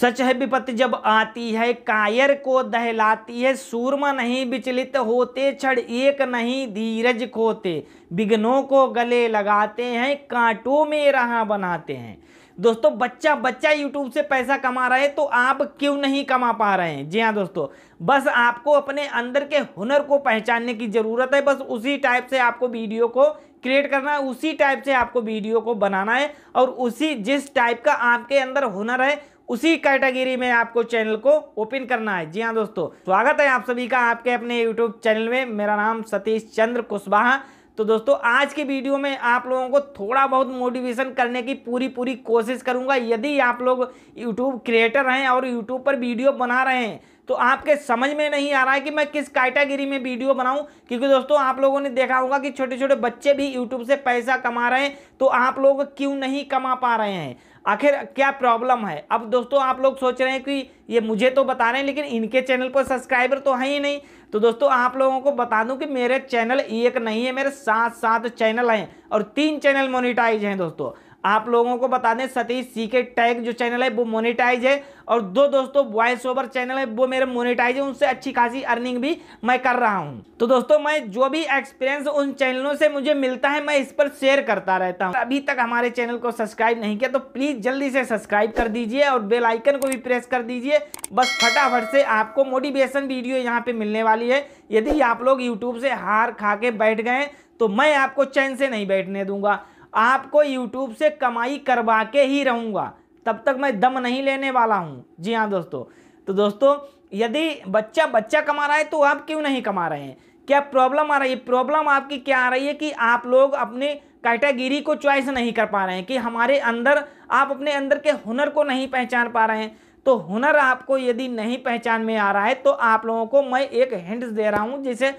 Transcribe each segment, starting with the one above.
सच है विपत्ति जब आती है कायर को दहलाती है सूरमा नहीं विचलित होते छड़ एक नहीं धीरज खोते विघ्नों को गले लगाते हैं कांटों में रहा बनाते हैं दोस्तों बच्चा बच्चा यूट्यूब से पैसा कमा रहा है तो आप क्यों नहीं कमा पा रहे हैं जी हाँ दोस्तों बस आपको अपने अंदर के हुनर को पहचानने की ज़रूरत है बस उसी टाइप से आपको वीडियो को क्रिएट करना है उसी टाइप से आपको वीडियो को बनाना है और उसी जिस टाइप का आपके अंदर हुनर है उसी कैटेगरी में आपको चैनल को ओपन करना है जी हाँ दोस्तों स्वागत है आप सभी का आपके अपने यूट्यूब चैनल में मेरा नाम सतीश चंद्र कुशवाहा तो दोस्तों आज के वीडियो में आप लोगों को थोड़ा बहुत मोटिवेशन करने की पूरी पूरी कोशिश करूंगा यदि आप लोग यूट्यूब क्रिएटर हैं और यूट्यूब पर वीडियो बना रहे हैं तो आपके समझ में नहीं आ रहा है कि मैं किस कैटेगरी में वीडियो बनाऊं क्योंकि दोस्तों आप लोगों ने देखा होगा कि छोटे छोटे बच्चे भी यूट्यूब से पैसा कमा रहे हैं तो आप लोग क्यों नहीं कमा पा रहे हैं आखिर क्या प्रॉब्लम है अब दोस्तों आप लोग सोच रहे हैं कि ये मुझे तो बता रहे हैं लेकिन इनके चैनल पर सब्सक्राइबर तो है ही नहीं तो दोस्तों आप लोगों को बता दूं कि मेरे चैनल एक नहीं है मेरे सात सात चैनल हैं और तीन चैनल मोनिटाइज हैं दोस्तों आप लोगों को बता दें सतीश सी के टैग जो चैनल है वो मोनिटाइज है और दो दोस्तों वॉइस ओवर चैनल है वो मेरे मोनिटाइज है उनसे अच्छी खासी अर्निंग भी मैं कर रहा हूँ तो दोस्तों मैं जो भी एक्सपीरियंस उन चैनलों से मुझे मिलता है मैं इस पर शेयर करता रहता हूँ अभी तक हमारे चैनल को सब्सक्राइब नहीं किया तो प्लीज़ जल्दी से सब्सक्राइब कर दीजिए और बेलाइकन को भी प्रेस कर दीजिए बस फटाफट से आपको मोटिवेशन वीडियो यहाँ पे मिलने वाली है यदि आप लोग यूट्यूब से हार खा के बैठ गए तो मैं आपको चैन से नहीं बैठने दूंगा आपको यूट्यूब से कमाई करवा के ही रहूँगा तब तक मैं दम नहीं लेने वाला हूँ जी हाँ दोस्तों तो दोस्तों यदि बच्चा बच्चा कमा रहा है तो आप क्यों नहीं कमा रहे हैं क्या प्रॉब्लम आ रही है प्रॉब्लम आपकी क्या आ रही है कि आप लोग अपने कैटेगरी को चॉइस नहीं कर पा रहे हैं कि हमारे अंदर आप अपने अंदर के हुनर को नहीं पहचान पा रहे हैं तो हुनर आपको यदि नहीं पहचान में आ रहा है तो आप लोगों को मैं एक हिंट्स दे रहा हूँ जिसे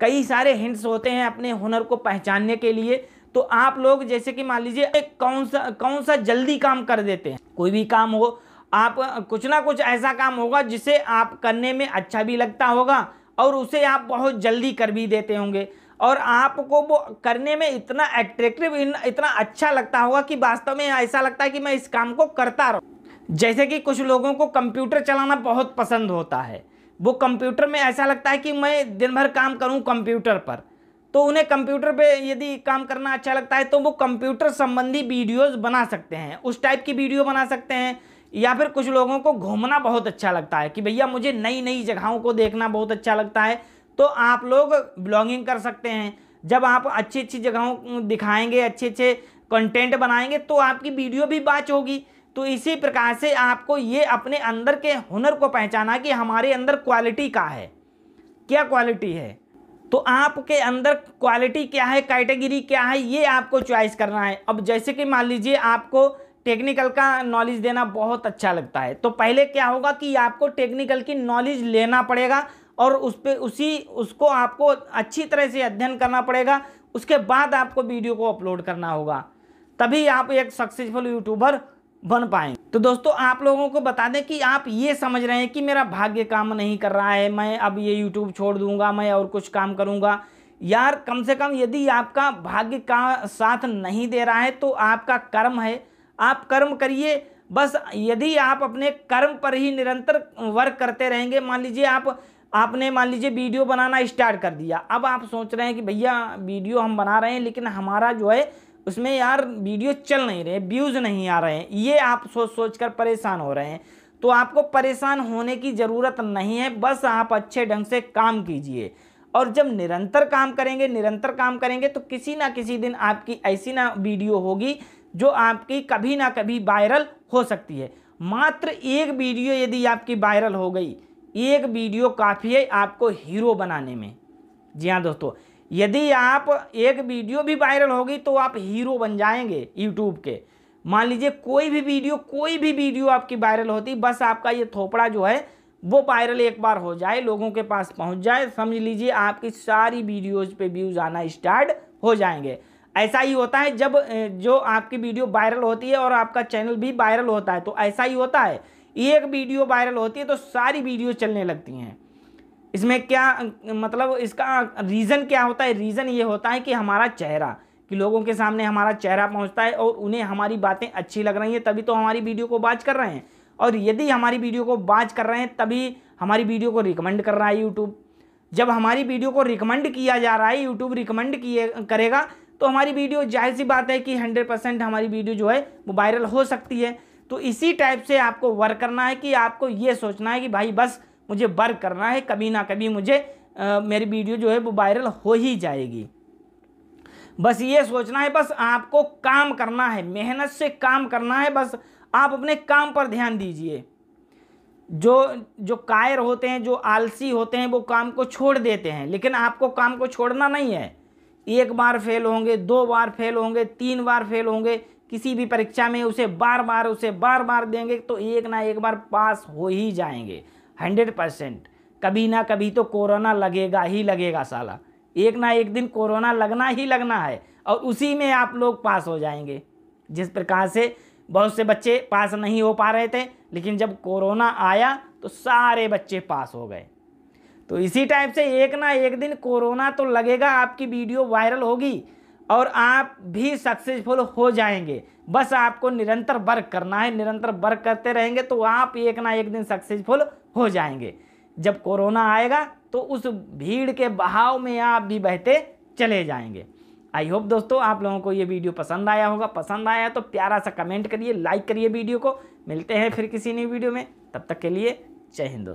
कई सारे हिंट्स होते हैं अपने हुनर को पहचानने के लिए तो आप लोग जैसे कि मान लीजिए कौन सा कौन सा जल्दी काम कर देते हैं कोई भी काम हो आप कुछ ना कुछ ऐसा काम होगा जिसे आप करने में अच्छा भी लगता होगा और उसे आप बहुत जल्दी कर भी देते होंगे और आपको वो करने में इतना एट्रेक्टिव इतना अच्छा लगता होगा कि वास्तव में ऐसा लगता है कि मैं इस काम को करता रहूँ जैसे कि कुछ लोगों को कंप्यूटर चलाना बहुत पसंद होता है वो कंप्यूटर में ऐसा लगता है कि मैं दिन भर काम करूँ कंप्यूटर पर तो उन्हें कंप्यूटर पे यदि काम करना अच्छा लगता है तो वो कंप्यूटर संबंधी वीडियोस बना सकते हैं उस टाइप की वीडियो बना सकते हैं या फिर कुछ लोगों को घूमना बहुत अच्छा लगता है कि भैया मुझे नई नई जगहों को देखना बहुत अच्छा लगता है तो आप लोग ब्लॉगिंग कर सकते हैं जब आप अच्छी अच्छी जगहों दिखाएंगे अच्छे अच्छे कंटेंट बनाएंगे तो आपकी वीडियो भी बाच होगी तो इसी प्रकार से आपको ये अपने अंदर के हुनर को पहचाना कि हमारे अंदर क्वालिटी का है क्या क्वालिटी है तो आपके अंदर क्वालिटी क्या है कैटेगरी क्या है ये आपको चॉइस करना है अब जैसे कि मान लीजिए आपको टेक्निकल का नॉलेज देना बहुत अच्छा लगता है तो पहले क्या होगा कि आपको टेक्निकल की नॉलेज लेना पड़ेगा और उस पर उसी उसको आपको अच्छी तरह से अध्ययन करना पड़ेगा उसके बाद आपको वीडियो को अपलोड करना होगा तभी आप एक सक्सेसफुल यूट्यूबर बन पाएंगे तो दोस्तों आप लोगों को बता दें कि आप ये समझ रहे हैं कि मेरा भाग्य काम नहीं कर रहा है मैं अब ये यूट्यूब छोड़ दूंगा मैं और कुछ काम करूंगा यार कम से कम यदि आपका भाग्य का साथ नहीं दे रहा है तो आपका कर्म है आप कर्म करिए बस यदि आप अपने कर्म पर ही निरंतर वर्क करते रहेंगे मान लीजिए आप आपने मान लीजिए वीडियो बनाना स्टार्ट कर दिया अब आप सोच रहे हैं कि भैया वीडियो हम बना रहे हैं लेकिन हमारा जो है उसमें यार वीडियो चल नहीं रहे व्यूज़ नहीं आ रहे हैं ये आप सोच सोच कर परेशान हो रहे हैं तो आपको परेशान होने की ज़रूरत नहीं है बस आप अच्छे ढंग से काम कीजिए और जब निरंतर काम करेंगे निरंतर काम करेंगे तो किसी ना किसी दिन आपकी ऐसी ना वीडियो होगी जो आपकी कभी ना कभी वायरल हो सकती है मात्र एक वीडियो यदि आपकी वायरल हो गई एक वीडियो काफ़ी है आपको हीरो बनाने में जी हाँ दोस्तों यदि आप एक वीडियो भी वायरल होगी तो आप हीरो बन जाएंगे यूट्यूब के मान लीजिए कोई भी वीडियो कोई भी वीडियो आपकी वायरल होती बस आपका ये थोपड़ा जो है वो वायरल एक बार हो जाए लोगों के पास पहुंच जाए समझ लीजिए आपकी सारी वीडियोज पे व्यूज़ आना स्टार्ट हो जाएंगे ऐसा ही होता है जब जो आपकी वीडियो वायरल होती है और आपका चैनल भी वायरल होता है तो ऐसा ही होता है एक वीडियो वायरल होती है तो सारी वीडियो चलने लगती हैं इसमें क्या मतलब इसका रीज़न क्या होता है रीज़न ये होता है कि हमारा चेहरा कि लोगों के सामने हमारा चेहरा पहुंचता है और उन्हें हमारी बातें अच्छी लग रही हैं तभी तो हमारी वीडियो को बाज कर रहे हैं और यदि हमारी वीडियो को बाज कर रहे हैं तभी हमारी वीडियो को रिकमेंड कर रहा है यूट्यूब जब हमारी वीडियो को रिकमेंड किया जा रहा है यूट्यूब रिकमेंड किए करेगा तो हमारी वीडियो जाहिर सी बात है कि हंड्रेड परसेंट हमारी वीडियो जो है वो वायरल हो सकती है तो इसी टाइप से आपको वर्क करना है कि आपको ये सोचना है कि भाई बस मुझे वर्क करना है कभी ना कभी मुझे आ, मेरी वीडियो जो है वो वायरल हो ही जाएगी बस ये सोचना है बस आपको काम करना है मेहनत से काम करना है बस आप अपने काम पर ध्यान दीजिए जो जो कायर होते हैं जो आलसी होते हैं वो काम को छोड़ देते हैं लेकिन आपको काम को छोड़ना नहीं है एक बार फेल होंगे दो बार फेल होंगे तीन बार फेल होंगे किसी भी परीक्षा में उसे बार बार उसे बार बार देंगे तो एक ना एक बार पास हो ही जाएंगे हंड्रेड परसेंट कभी ना कभी तो कोरोना लगेगा ही लगेगा साला एक ना एक दिन कोरोना लगना ही लगना है और उसी में आप लोग पास हो जाएंगे जिस प्रकार से बहुत से बच्चे पास नहीं हो पा रहे थे लेकिन जब कोरोना आया तो सारे बच्चे पास हो गए तो इसी टाइप से एक ना एक दिन कोरोना तो लगेगा आपकी वीडियो वायरल होगी और आप भी सक्सेसफुल हो जाएंगे बस आपको निरंतर वर्क करना है निरंतर वर्क करते रहेंगे तो आप एक ना एक दिन सक्सेसफुल हो जाएंगे जब कोरोना आएगा तो उस भीड़ के बहाव में आप भी बहते चले जाएंगे आई होप दोस्तों आप लोगों को ये वीडियो पसंद आया होगा पसंद आया तो प्यारा सा कमेंट करिए लाइक करिए वीडियो को मिलते हैं फिर किसी नई वीडियो में तब तक के लिए जय हिंद दोस्तों